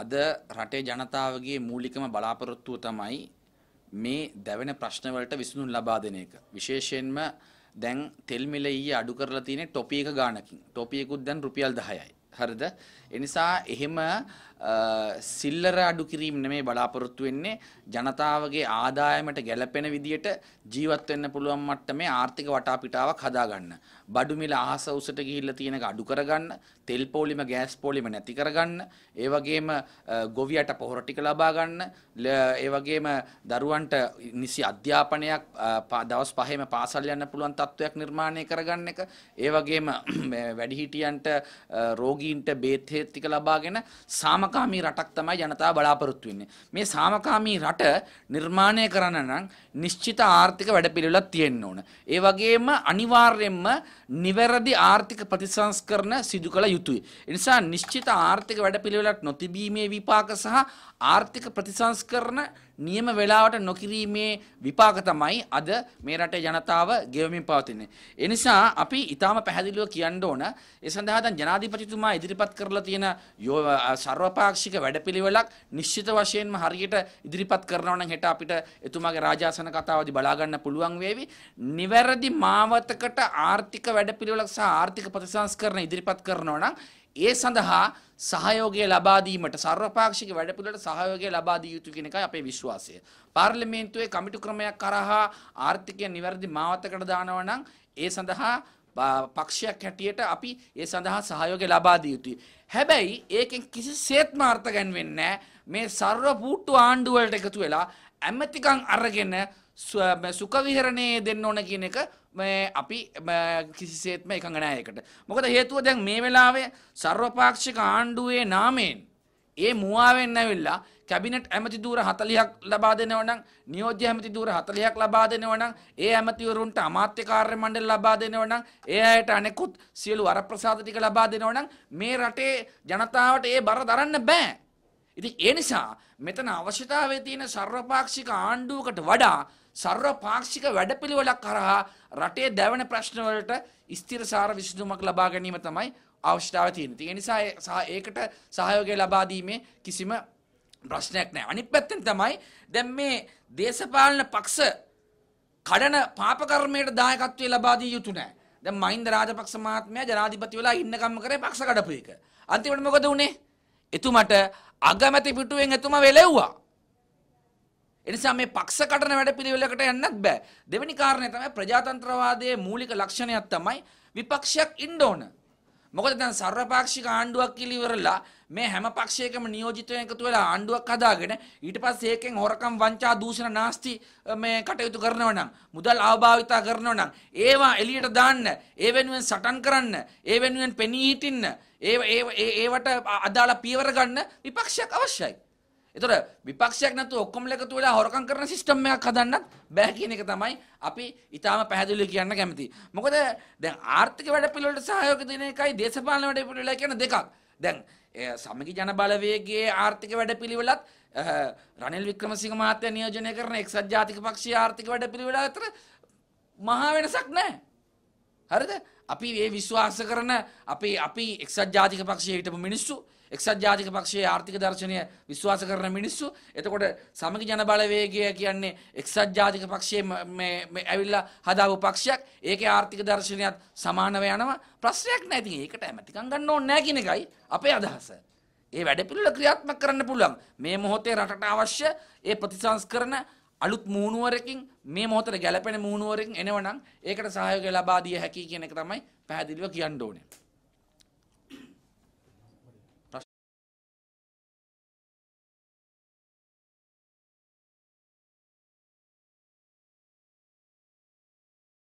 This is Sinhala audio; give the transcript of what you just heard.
අද රටේ ජනතාවගේ මූලිකම බලාපොරොත්තුව තමයි මේ දැවෙන ප්‍රශ්න වලට විසඳුම් ලබා දෙන එක. විශේෂයෙන්ම දැන් තෙල් මිල ඊයේ අඩු කරලා තියෙන්නේ ටොපි එක ගාණකින්. ටොපි එකකුත් දැන් රුපියල් 10යි. හරිද? ඒ නිසා එහෙම සිල්ලර අඩු කිරීම නෙමේ බලාපොරොත්තු වෙන්නේ ජනතාවගේ ආදායමට ගැලපෙන විදියට ජීවත් වෙන්න පුළුවන් මට්ටමේ ආර්ථික වටාපිටාවක් හදාගන්න. බඩු මිල අහස උසට ගිහිල්ලා තියෙනක අඩු කරගන්න, තෙල් පොලිම ගෑස් පොලිම නැති කරගන්න, ඒ වගේම ගොවියට පොහොර ටික ලබා ගන්න, ඒ වගේම දරුවන්ට නිසි අධ්‍යාපනයක් දවස් 5ෙම පාසල් යන්න පුළුවන් තත්ත්වයක් නිර්මාණය කරගන්න එක, ඒ වගේම වැඩිහිටියන්ට රෝගීන්ට බේත් හේත් ටික ලබාගෙන සාමක සාමකාමී රටක් තමයි ජනතාව බලාපොරොත්තු වෙන්නේ. මේ සාමකාමී රට නිර්මාණය කරන්න නම් නිශ්චිත ආර්ථික වැඩපිළිවෙලක් තියෙන්න ඕන. ඒ වගේම අනිවාර්යයෙන්ම නිවැරදි ආර්ථික ප්‍රතිසංස්කරණ සිදු කළ යුතුයි. ඒ නිසා නිශ්චිත ආර්ථික වැඩපිළිවෙලක් නොතිබීමේ විපාක සහ ආර්ථික ප්‍රතිසංස්කරණ නියම වෙලාවට නොකිරීමේ විපාක තමයි අද මේ රටේ ජනතාව ගෙවමින් පවතින්නේ. ඒ නිසා අපි ඊටාම පැහැදිලිව කියන්න ඕන ඒ සඳහා දැන් ජනාධිපතිතුමා ඉදිරිපත් කරලා තියෙන ਸਰවපාක්ෂික වැඩපිළිවෙලක් නිශ්චිත වශයෙන්ම හරියට ඉදිරිපත් කරනවා නම් හෙට අපිට එතුමාගේ රාජාසන කතාවදී බලා ගන්න පුළුවන් වේවි. නිවැරදි මාවතකට ආර්ථික වැඩපිළිවෙලක් සහ ආර්ථික ප්‍රතිසංස්කරණ ඉදිරිපත් කරනවා නම් ඒ සඳහා සහයෝගය ලබාදීමට සර්වපාක්ෂික වැඩපිළිවෙලට සහයෝගය ලබා දිය යුතු කියන එකයි අපේ විශ්වාසය. පාර්ලිමේන්තුවේ කමිටු ක්‍රමයක් කරහා ආර්ථිකය નિවර්දි මාවතකට දානවා නම් ඒ සඳහා පක්ෂයක් හැටියට අපි ඒ සඳහා සහයෝගය ලබා දිය යුතුයි. හැබැයි ඒකෙන් කිසිසේත්ම අර්ථ ගන්වෙන්නේ මේ සර්ව පූට්ටු ආණ්ඩුව වලට එකතු වෙලා ඇමතිකම් අරගෙන සුඛ විහරණයේ දෙන්න ඕන කියන එක අපි කිසිසේත්ම එකඟනෑයකට. මොකද හේතුව දැන් මේ වෙලාවේ සර්වපාක්ෂික ආණ්ඩුවේ නාමයෙන්. ඒ මුවාවෙන් ඇවිල්ලා කැබිනට් ඇමති දූර හතලියක් ලබා දෙනවනම් නියෝජ්‍ය ඇමති දූර හතලියක් ලබා දෙනවනම් ඒ ඇමතිවරුන්ට අමාත්‍යකාර්ය මණ්ඩල ලබා දෙනවනම් ඒ අයට අනෙකුත් සියලු වරප්‍රසාද ටික ලබා දෙනවනම් මේ රටේ ජනතාවට ඒ බර දරන්න බෑ. ඉතින් ඒ නිසා මෙතන අවශ්‍යතාවයේ තියෙන සර්වපාක්ෂික ආණ්ඩුවකට වඩා සර්ව පාක්ෂික වැඩපිළිවෙලක් කරහා රටේ දැවෙන ප්‍රශ්නවලට ස්ථිරසාර විසඳුමක් ලබා ගැනීම තමයි අවශ්‍යතාව තියෙන්නේ. ඒ නිසා ඒකට සහයෝගය ලබා දීමේ කිසිම ප්‍රශ්නයක් නැහැ. අනිත් පැත්තෙන් තමයි දැන් මේ දේශපාලන පක්ෂ කඩන පාප කර්මයට දායකත්වය ලබා දිය යුතු නැහැ. දැන් මහින්ද රාජපක්ෂ මහත්මයා ජනාධිපති වෙලා ඉන්නකම් කරේ පක්ෂ කඩපු එක. අන්තිමට මොකද වුනේ? එතුමට අගමැති පිටුවෙන් එතුමා වෙලෙව්වා. එනිසා මේ පක්ෂකටන වැඩ පිළිවෙලකට යන්නත් බෑ. දෙවැනි කාරණය තමයි ප්‍රජාතන්ත්‍රවාදයේ මූලික ලක්ෂණයක් තමයි විපක්ෂයක් ඉන්න ඕන. මොකද දැන් සර්වපාක්ෂික ආණ්ඩුවක් කියලා ඉවරලා මේ හැම පක්ෂයකම නියෝජිතව එකතු වෙලා ආණ්ඩුවක් හදාගෙන ඊට පස්සේ ඒකෙන් හොරකම් වංචා දූෂණ නාස්ති මේ කටයුතු කරනවා නම් මුදල් ආභාවිතා කරනවා නම් ඒවා එළියට දාන්න ඒ වෙනුවෙන් සටන් කරන්න ඒ වෙනුවෙන් පෙනී හිටින්න ඒ ඒවට අදාළ පියවර ගන්න විපක්ෂයක් අවශ්‍යයි එතොට විපක්ෂයක් නැතු ඔක්කොම එකතු වෙලා හොරකම් කරන සිස්ටම් එකක් හදන්නත් බෑ කියන එක තමයි අපි ඉතාම පැහැදිලි කියන්න කැමති. මොකද දැන් ආර්ථික වැඩපිළිවෙලට සහයෝගය දෙන එකයි දේශපාලන වැඩපිළිවෙල කියන දෙකක්. දැන් සමගි ජන බලවේගයේ ආර්ථික වැඩපිළිවෙලත් රනිල් වික්‍රමසිංහ මහත්තයා නියෝජනය කරන එක්සත් ජාතික පක්ෂයේ ආර්ථික වැඩපිළිවෙල අතර මහා වෙනසක් නැහැ. හරිද? අපි ඒ විශ්වාස කරන අපි අපි එක්සත් ජාතික පක්ෂයේ හිටපු මිනිස්සු එක්සත් ජාතික පක්ෂයේ ආර්ථික දර්ශනය විශ්වාස කරන මිනිස්සු එතකොට සමගි ජනබලවේගය කියන්නේ එක්සත් ජාතික පක්ෂයේ මේ ඇවිල්ලා හදාපු පක්ෂයක් ඒකේ ආර්ථික දර්ශනයත් සමානව යනවා ප්‍රශ්නයක් නැහැ ඉතින් ඒකට ඇමතිකම් ගන්න ඕනේ නැහැ කියන එකයි අපේ අදහස. ඒ වැඩ පිළිවෙල ක්‍රියාත්මක කරන්න පුළුවන්. මේ මොහොතේ රටට අවශ්‍ය ඒ ප්‍රතිසංස්කරණ අලුත් මූණුවරකින් මේ මොහොතේ ගැළපෙන මූණුවරකින් එනවනම් ඒකට සහයෝගය ලබා දිය හැකි කියන එක තමයි පැහැදිලිව කියන්න ඕනේ.